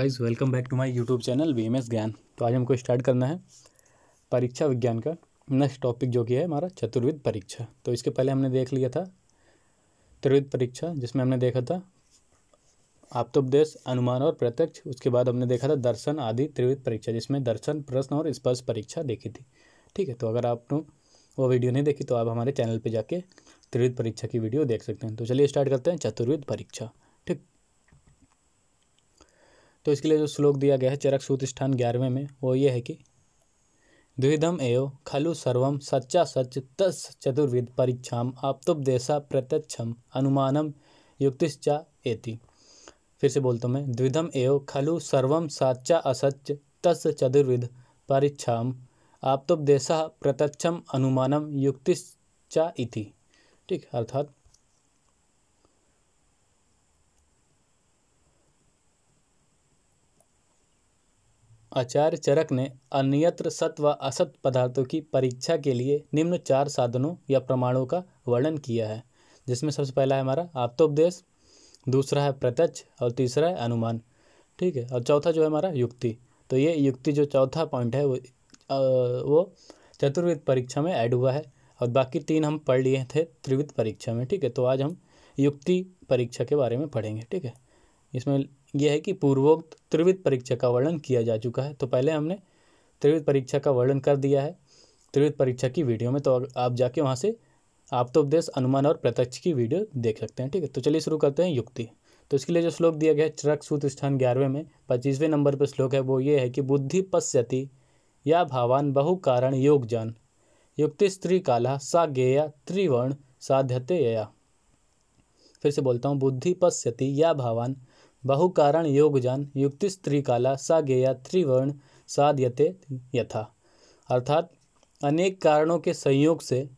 guys welcome back to my YouTube channel V M S Gyan तो आज हमको start करना है परीक्षा विज्ञान का नेक्स्ट टॉपिक जो कि है हमारा चतुर्विद परीक्षा तो इसके पहले हमने देख लिया था त्रिविद परीक्षा जिसमें हमने देखा था आप्तोपदेश अनुमान और प्रत्यक्ष उसके बाद हमने देखा था दर्शन आदि त्रिविद परीक्षा जिसमें दर्शन प्रश्न और स्पर्श परीक्षा देखी थी ठीक है तो अगर आपने वो वीडियो नहीं देखी तो आप हमारे चैनल पर जाके त्रिविद परीक्षा की वीडियो देख सकते हैं तो चलिए स्टार्ट करते हैं चतुर्विद परीक्षा तो इसके लिए जो श्लोक दिया गया है चरक सूत स्थान ग्यारहवें में वो ये है कि द्विधम एव खलु सर्व सच्चा सच तस् चतुर्विद परीक्षा आप्तोपदेशा प्रत्यक्षम अनुमानम युक्तिश्चा एति फिर से बोलता हूँ मैं द्विधम एव खलु सर्व साचा असच तस् चतुर्विद परीक्षा आप्तोपदेशा प्रत्यक्षम अनुमानम युक्तिश्चा इति ठीक अर्थात आचार्य चरक ने अन्यत्र सत व असत पदार्थों की परीक्षा के लिए निम्न चार साधनों या प्रमाणों का वर्णन किया है जिसमें सबसे पहला है हमारा आप्तोपदेश दूसरा है प्रत्यक्ष और तीसरा है अनुमान ठीक है और चौथा जो है हमारा युक्ति तो ये युक्ति जो चौथा पॉइंट है वो वो चतुर्विध परीक्षा में ऐड हुआ है और बाकी तीन हम पढ़ लिए थे त्रिविध परीक्षा में ठीक है तो आज हम युक्ति परीक्षा के बारे में पढ़ेंगे ठीक है इसमें यह है कि पूर्वोक्त त्रिविद परीक्षा का वर्णन किया जा चुका है तो पहले हमने त्रिविद परीक्षा का वर्णन कर दिया है त्रिविद परीक्षा की वीडियो में तो आप जाके वहाँ से आप तो उपदेश अनुमान और प्रत्यक्ष की वीडियो देख सकते हैं ठीक है तो चलिए शुरू करते हैं युक्ति तो इसके लिए जो श्लोक दिया गया है चरक सूत्र स्थान ग्यारहवें में पच्चीसवें नंबर पर श्लोक है वो ये है कि बुद्धि पश्यति या भावान बहु कारण योग जान युक्ति स्त्री काला सा गेया त्रिवर्ण साध्यते फिर से बोलता हूँ बुद्धि पश्यति या भावान बहुकारण योगजन युक्ति स्त्रीकाला सा गेया त्रिवर्ण साध्यते यथा अर्थात अनेक कारणों के संयोग से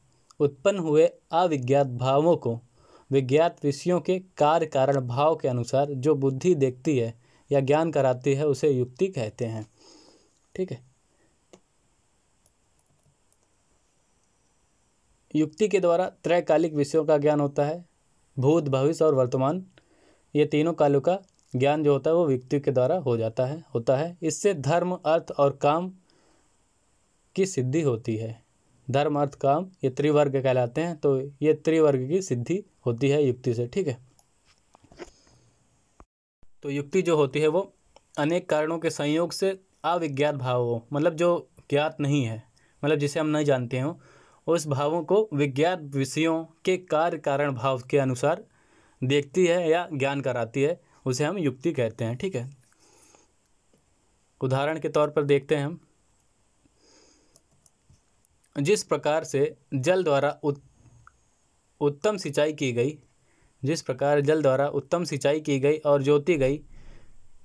उत्पन्न हुए अविज्ञात भावों को विज्ञात विषयों के कार्य कारण भाव के अनुसार जो बुद्धि देखती है या ज्ञान कराती है उसे युक्ति कहते हैं ठीक है युक्ति के द्वारा त्रैकालिक विषयों का ज्ञान होता है भूत भविष्य और वर्तमान ये तीनों कालों का ज्ञान जो होता है वो व्यक्ति के द्वारा हो जाता है होता है इससे धर्म अर्थ और काम की सिद्धि होती है धर्म अर्थ काम ये त्रिवर्ग कहलाते हैं तो ये त्रिवर्ग की सिद्धि होती है युक्ति से ठीक है तो युक्ति जो होती है वो अनेक कारणों के संयोग से अविज्ञात भावों मतलब जो ज्ञात नहीं है मतलब जिसे हम नहीं जानते हों उस भावों को विज्ञात विषयों के कार्य कारण भाव के अनुसार देखती है या ज्ञान कराती है उसे हम युक्ति कहते हैं ठीक है उदाहरण के तौर पर देखते हैं हम जिस प्रकार से जल द्वारा उत, उत्तम सिंचाई की गई जिस प्रकार जल द्वारा उत्तम सिंचाई की गई और जोती गई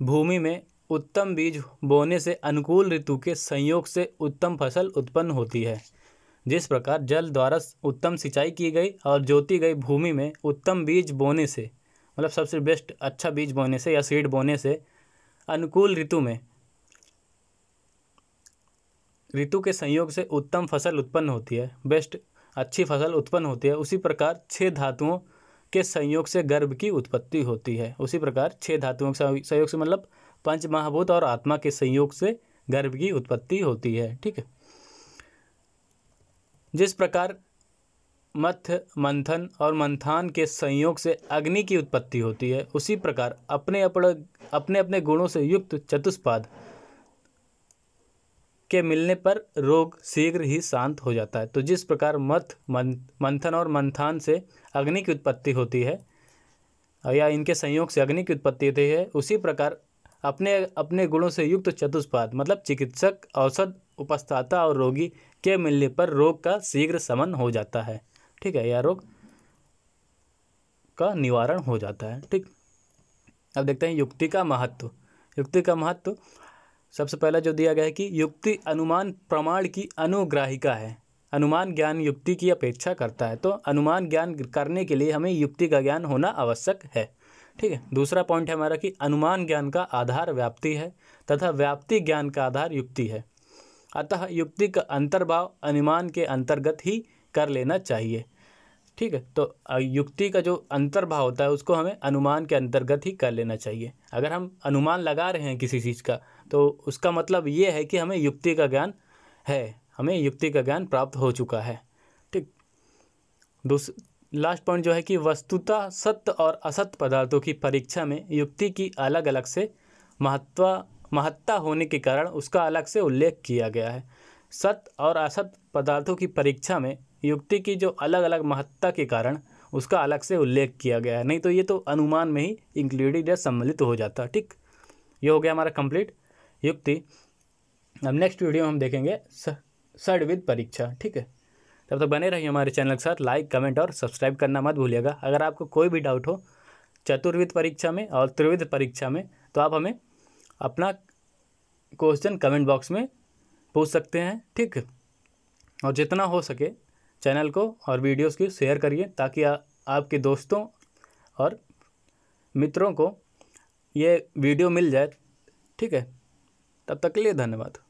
भूमि में उत्तम बीज बोने से अनुकूल ऋतु के संयोग से उत्तम फसल उत्पन्न होती है जिस प्रकार जल द्वारा उत्तम सिंचाई की गई और जोती गई भूमि में उत्तम बीज बोने से मतलब सबसे बेस्ट अच्छा बीज बोने से या सीड बोने से अनुकूल ऋतु में ऋतु के संयोग से उत्तम फसल उत्पन्न होती है बेस्ट अच्छी फसल उत्पन्न होती है उसी प्रकार छः धातुओं के संयोग से गर्भ की उत्पत्ति होती है उसी प्रकार छः धातुओं के संयोग से मतलब पंच महाभूत और आत्मा के संयोग से गर्भ की उत्पत्ति होती है ठीक है जिस प्रकार मथ मंथन और मंथान के संयोग से अग्नि की उत्पत्ति होती है उसी प्रकार अपने अपने अपने अपने गुणों से युक्त चतुष्पाद के मिलने पर रोग शीघ्र ही शांत हो जाता है तो जिस प्रकार मथ मंथन और मंथान से अग्नि की उत्पत्ति होती है या इनके संयोग से अग्नि की उत्पत्ति होती है उसी प्रकार अपने अपने गुणों से युक्त चतुष्पाद मतलब चिकित्सक औषध उपस्थाता और रोगी के मिलने पर रोग का शीघ्र समन हो जाता है ठीक है यह रोग का निवारण हो जाता है ठीक अब देखते हैं युक्ति का महत्व युक्ति का महत्व सबसे पहला जो दिया गया है कि युक्ति अनुमान प्रमाण की अनुग्राहिका है अनुमान ज्ञान युक्ति की अपेक्षा करता है तो अनुमान ज्ञान करने के लिए हमें युक्ति का ज्ञान होना आवश्यक है ठीक है दूसरा पॉइंट है हमारा कि अनुमान ज्ञान का आधार व्याप्ति है तथा व्याप्ति ज्ञान का आधार युक्ति है अतः युक्ति का अंतर्भाव अनुमान के अंतर्गत ही कर लेना चाहिए ठीक है तो युक्ति का जो अंतर्भाव होता है उसको हमें अनुमान के अंतर्गत ही कर लेना चाहिए अगर हम अनुमान लगा रहे हैं किसी चीज़ का तो उसका मतलब ये है कि हमें युक्ति का ज्ञान है हमें युक्ति का ज्ञान प्राप्त हो चुका है ठीक दूस लास्ट पॉइंट जो है कि वस्तुतः सत्य और असत्य पदार्थों की परीक्षा में युक्ति की अलग अलग से महत्वा महत्ता होने के कारण उसका अलग से उल्लेख किया गया है सत्य और असत्य पदार्थों की परीक्षा में युक्ति की जो अलग अलग महत्ता के कारण उसका अलग से उल्लेख किया गया है नहीं तो ये तो अनुमान में ही इंक्लूडेड या सम्मिलित हो जाता है ठीक ये हो गया हमारा कंप्लीट युक्ति अब नेक्स्ट वीडियो हम देखेंगे सर्डविद परीक्षा ठीक है तब तक तो बने रहिए हमारे चैनल के साथ लाइक कमेंट और सब्सक्राइब करना मत भूलिएगा अगर आपको कोई भी डाउट हो चतुर्विद परीक्षा में और त्रिविध परीक्षा में तो आप हमें अपना क्वेश्चन कमेंट बॉक्स में पूछ सकते हैं ठीक और जितना हो सके चैनल को और वीडियोस को शेयर करिए ताकि आ, आपके दोस्तों और मित्रों को ये वीडियो मिल जाए ठीक है तब तक के लिए धन्यवाद